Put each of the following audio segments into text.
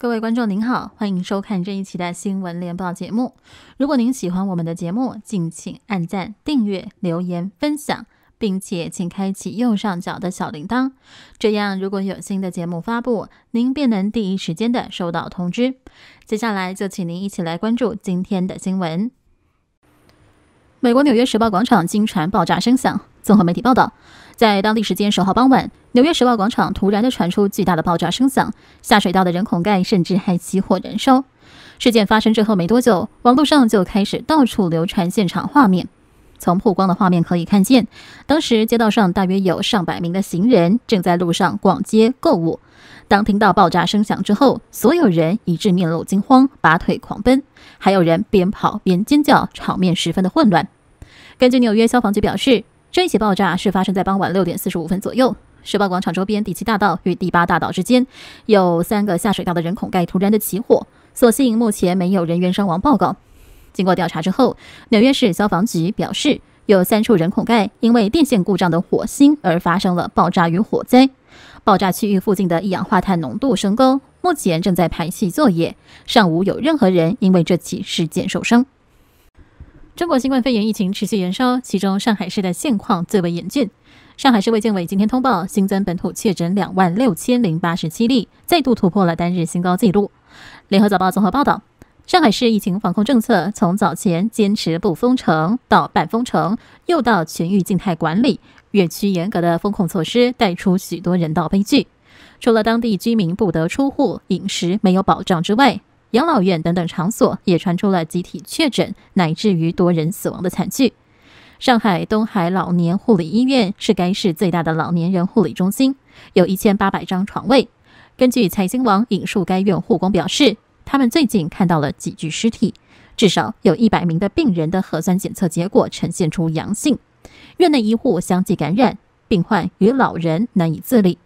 各位观众您好，欢迎收看这一期的新闻联播节目。如果您喜欢我们的节目，敬请按赞、订阅、留言、分享，并且请开启右上角的小铃铛，这样如果有新的节目发布，您便能第一时间的收到通知。接下来就请您一起来关注今天的新闻：美国纽约时报广场惊传爆炸声响，综合媒体报道。在当地时间十号傍晚，纽约时报广场突然的传出巨大的爆炸声响，下水道的人孔盖甚至还起火燃烧。事件发生之后没多久，网络上就开始到处流传现场画面。从曝光的画面可以看见，当时街道上大约有上百名的行人正在路上逛街购物。当听到爆炸声响之后，所有人一致面露惊慌，拔腿狂奔，还有人边跑边尖叫，场面十分的混乱。根据纽约消防局表示。这一起爆炸是发生在傍晚六点四十五分左右，时报广场周边第七大道与第八大道之间有三个下水道的人孔盖突然的起火，所幸目前没有人员伤亡报告。经过调查之后，纽约市消防局表示，有三处人孔盖因为电线故障的火星而发生了爆炸与火灾，爆炸区域附近的一氧化碳浓度升高，目前正在排气作业，尚无有任何人因为这起事件受伤。中国新冠肺炎疫情持续燃烧，其中上海市的现况最为严峻。上海市卫健委今天通报，新增本土确诊两万六千零八十七例，再度突破了单日新高纪录。联合早报综合报道，上海市疫情防控政策从早前坚持不封城到半封城，又到全域静态管理，越趋严格的封控措施带出许多人道悲剧。除了当地居民不得出户，饮食没有保障之外，养老院等等场所也传出了集体确诊，乃至于多人死亡的惨剧。上海东海老年护理医院是该市最大的老年人护理中心，有一千八百张床位。根据财新网引述，该院护工表示，他们最近看到了几具尸体，至少有一百名的病人的核酸检测结果呈现出阳性。院内医护相继感染，病患与老人难以自理。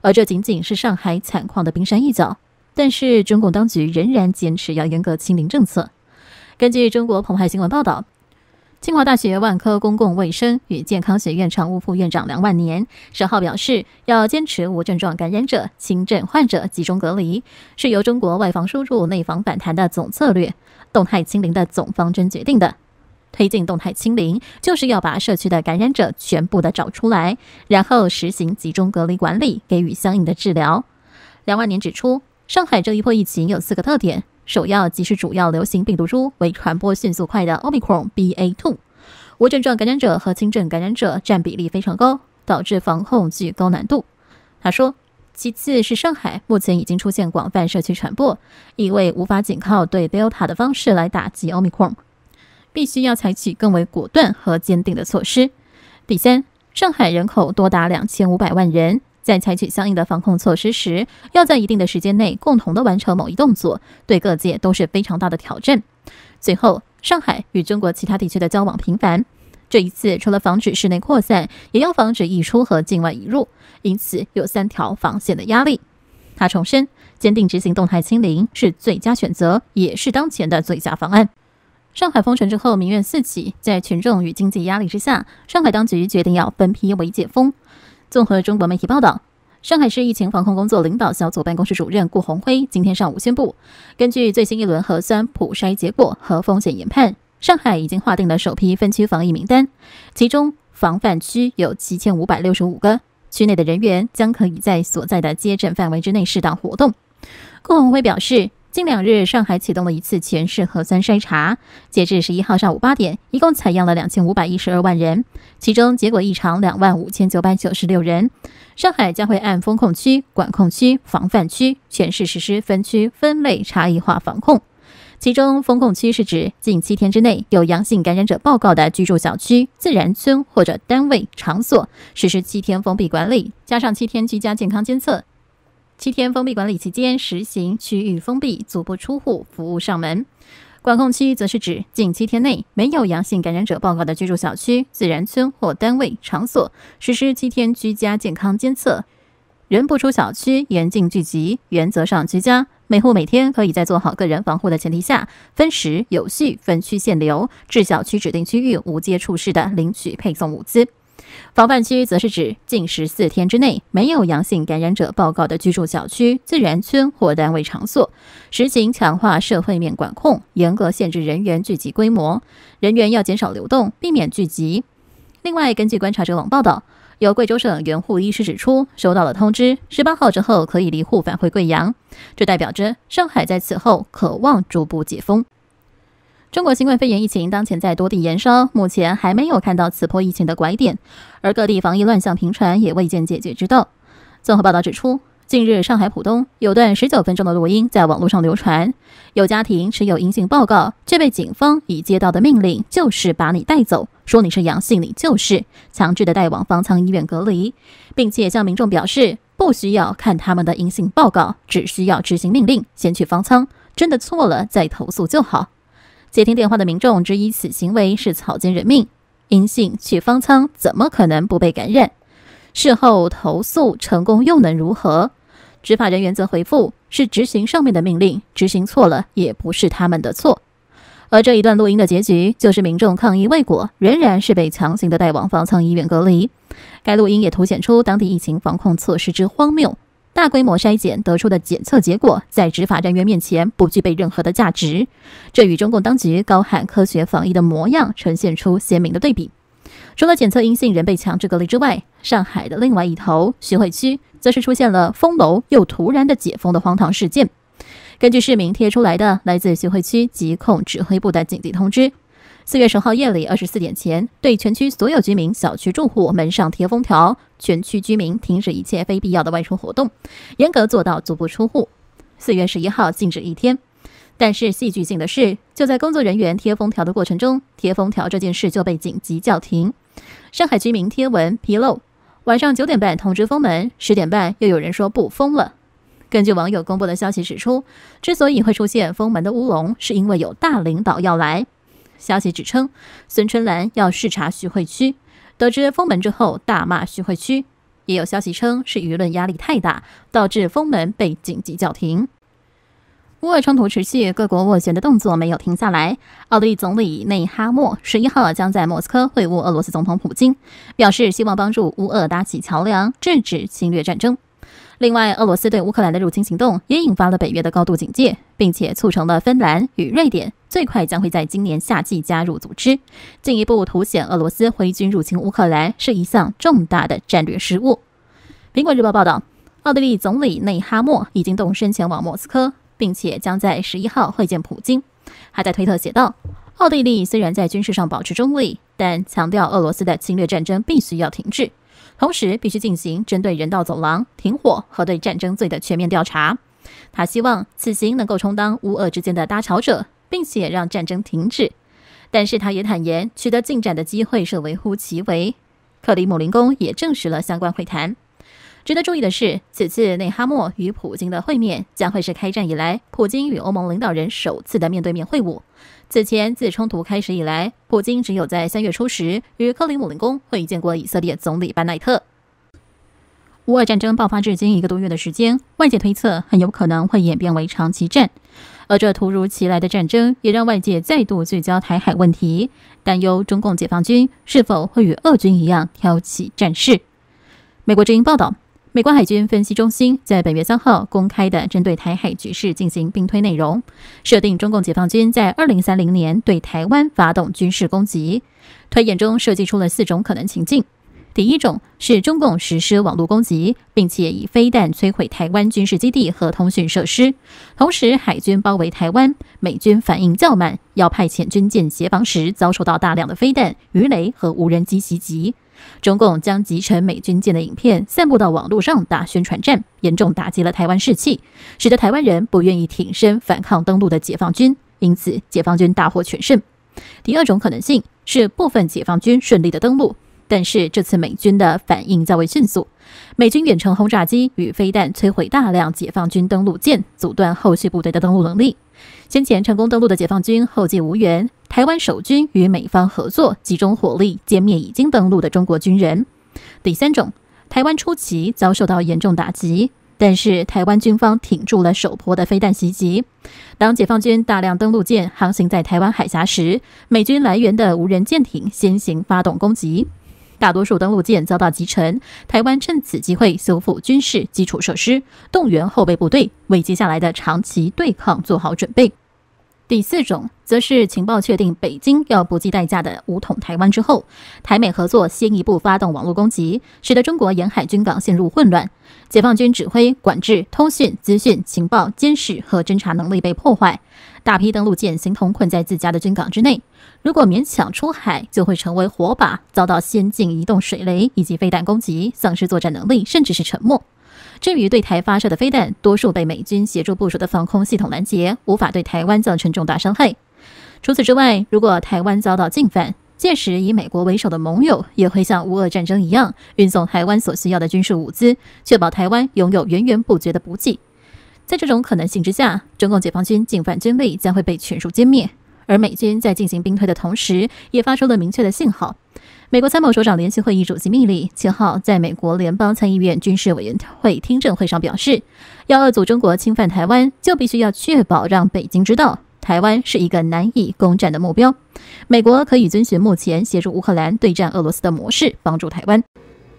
而这仅仅是上海惨况的冰山一角。但是中共当局仍然坚持要严格清零政策。根据中国澎湃新闻报道，清华大学万科公共卫生与健康学院常务副院长梁万年十号表示，要坚持无症状感染者、轻症患者集中隔离，是由中国外防输入、内防反弹的总策略、动态清零的总方针决定的。推进动态清零，就是要把社区的感染者全部的找出来，然后实行集中隔离管理，给予相应的治疗。梁万年指出。上海这一波疫情有四个特点，首要即是主要流行病毒株为传播迅速快的奥密克戎 BA.2，无症状感染者和轻症感染者占比例非常高，导致防控具高难度。他说，其次是上海目前已经出现广泛社区传播，意味无法仅靠对 Delta 的方式来打击奥密克戎，必须要采取更为果断和坚定的措施。第三，上海人口多达两千五百万人。在采取相应的防控措施时，要在一定的时间内共同的完成某一动作，对各界都是非常大的挑战。最后，上海与中国其他地区的交往频繁，这一次除了防止室内扩散，也要防止溢出和境外引入，因此有三条防线的压力。他重申，坚定执行动态清零是最佳选择，也是当前的最佳方案。上海封城之后，民怨四起，在群众与经济压力之下，上海当局决定要分批为解封。综合中国媒体报道，上海市疫情防控工作领导小组办公室主任顾宏辉今天上午宣布，根据最新一轮核酸普筛结果和风险研判，上海已经划定了首批分区防疫名单，其中防范区有七千五百六十五个，区内的人员将可以在所在的街镇范围之内适当活动。顾宏辉表示。近两日，上海启动了一次全市核酸筛查。截至十一号上午八点，一共采样了两千五百一十二万人，其中结果异常两万五千九百九十六人。上海将会按风控区、管控区、防范区全市实施分区分类差异化防控。其中，风控区是指近七天之内有阳性感染者报告的居住小区、自然村或者单位场所，实施七天封闭管理，加上七天居家健康监测。七天封闭管理期间，实行区域封闭、足不出户、服务上门。管控区则是指近七天内没有阳性感染者报告的居住小区、自然村或单位场所，实施七天居家健康监测，人不出小区，严禁聚集，原则上居家。每户每天可以在做好个人防护的前提下，分时有序、分区限流，至小区指定区域无接触式的领取配送物资。防范区则是指近十四天之内没有阳性感染者报告的居住小区、自然村或单位场所，实行强化社会面管控，严格限制人员聚集规模，人员要减少流动，避免聚集。另外，根据观察者网报道，有贵州省援沪医师指出，收到了通知，十八号之后可以离沪返回贵阳，这代表着上海在此后可望逐步解封。中国新冠肺炎疫情当前在多地延烧，目前还没有看到此波疫情的拐点，而各地防疫乱象频传，也未见解决之道。综合报道指出，近日上海浦东有段十九分钟的录音在网络上流传，有家庭持有阴性报告，却被警方以接到的命令就是把你带走，说你是阳性，你就是强制的带往方舱医院隔离，并且向民众表示不需要看他们的阴性报告，只需要执行命令，先去方舱，真的错了再投诉就好。接听电话的民众质疑此行为是草菅人命，阴性去方舱怎么可能不被感染？事后投诉成功又能如何？执法人员则回复是执行上面的命令，执行错了也不是他们的错。而这一段录音的结局就是民众抗议未果，仍然是被强行的带往方舱医院隔离。该录音也凸显出当地疫情防控措施之荒谬。大规模筛检得出的检测结果，在执法人员面前不具备任何的价值，这与中共当局高喊科学防疫的模样呈现出鲜明的对比。除了检测阴性人被强制隔离之外，上海的另外一头徐汇区，则是出现了封楼又突然的解封的荒唐事件。根据市民贴出来的来自徐汇区疾控指挥部的紧急通知。四月十号夜里二十四点前，对全区所有居民小区住户门上贴封条，全区居民停止一切非必要的外出活动，严格做到足不出户。四月十一号禁止一天。但是戏剧性的是，就在工作人员贴封条的过程中，贴封条这件事就被紧急叫停。上海居民贴文披露：晚上九点半通知封门，十点半又有人说不封了。根据网友公布的消息指出，之所以会出现封门的乌龙，是因为有大领导要来。消息指称，孙春兰要视察徐汇区，得知封门之后大骂徐汇区。也有消息称是舆论压力太大，导致封门被紧急叫停。乌俄冲突持续，各国斡旋的动作没有停下来。奥地利总理内哈默十一号将在莫斯科会晤俄罗斯总统普京，表示希望帮助乌俄搭起桥梁，制止侵略战争。另外，俄罗斯对乌克兰的入侵行动也引发了北约的高度警戒，并且促成了芬兰与瑞典最快将会在今年夏季加入组织，进一步凸显俄罗斯挥军入侵乌克兰是一项重大的战略失误。《苹果日报》报道，奥地利总理内哈默已经动身前往莫斯科，并且将在十一号会见普京。还在推特写道：“奥地利虽然在军事上保持中立，但强调俄罗斯的侵略战争必须要停止。”同时，必须进行针对人道走廊停火和对战争罪的全面调查。他希望此行能够充当乌俄之间的搭桥者，并且让战争停止。但是，他也坦言取得进展的机会是微乎其微。克里姆林宫也证实了相关会谈。值得注意的是，此次内哈莫与普京的会面将会是开战以来普京与欧盟领导人首次的面对面会晤。此前，自冲突开始以来，普京只有在三月初时与克林姆林宫会见过以色列总理班奈特。乌俄战争爆发至今一个多月的时间，外界推测很有可能会演变为长期战。而这突如其来的战争也让外界再度聚焦台海问题，担忧中共解放军是否会与俄军一样挑起战事。美国之音报道。美国海军分析中心在本月三号公开的针对台海局势进行并推内容，设定中共解放军在二零三零年对台湾发动军事攻击，推演中设计出了四种可能情境。第一种是中共实施网络攻击，并且以飞弹摧毁台湾军事基地和通讯设施，同时海军包围台湾，美军反应较慢，要派遣军舰协防时遭受到大量的飞弹、鱼雷和无人机袭击。中共将集成美军舰的影片散布到网络上打宣传战，严重打击了台湾士气，使得台湾人不愿意挺身反抗登陆的解放军，因此解放军大获全胜。第二种可能性是部分解放军顺利的登陆。但是这次美军的反应较为迅速，美军远程轰炸机与飞弹摧毁大量解放军登陆舰，阻断后续部队的登陆能力。先前成功登陆的解放军后继无援，台湾守军与美方合作，集中火力歼灭已经登陆的中国军人。第三种，台湾初期遭受到严重打击，但是台湾军方挺住了首波的飞弹袭击。当解放军大量登陆舰航行在台湾海峡时，美军来源的无人舰艇先行发动攻击。大多数登陆舰遭到击沉，台湾趁此机会修复军事基础设施，动员后备部队，为接下来的长期对抗做好准备。第四种，则是情报确定北京要不计代价的武统台湾之后，台美合作先一步发动网络攻击，使得中国沿海军港陷入混乱，解放军指挥、管制、通讯、资讯、情报、监视和侦查能力被破坏。大批登陆舰形同困在自家的军港之内，如果勉强出海，就会成为火把，遭到先进移动水雷以及飞弹攻击，丧失作战能力，甚至是沉没。至于对台发射的飞弹，多数被美军协助部署的防空系统拦截，无法对台湾造成重大伤害。除此之外，如果台湾遭到进犯，届时以美国为首的盟友也会像乌俄战争一样，运送台湾所需要的军事物资，确保台湾拥有源源不绝的补给。在这种可能性之下，中共解放军进犯军力将会被全数歼灭，而美军在进行兵推的同时，也发出了明确的信号。美国参谋首长联席会议主席命令，七号在美国联邦参议院军事委员会听证会上表示：“要遏组中国侵犯台湾，就必须要确保让北京知道，台湾是一个难以攻占的目标。美国可以遵循目前协助乌克兰对战俄罗斯的模式，帮助台湾。”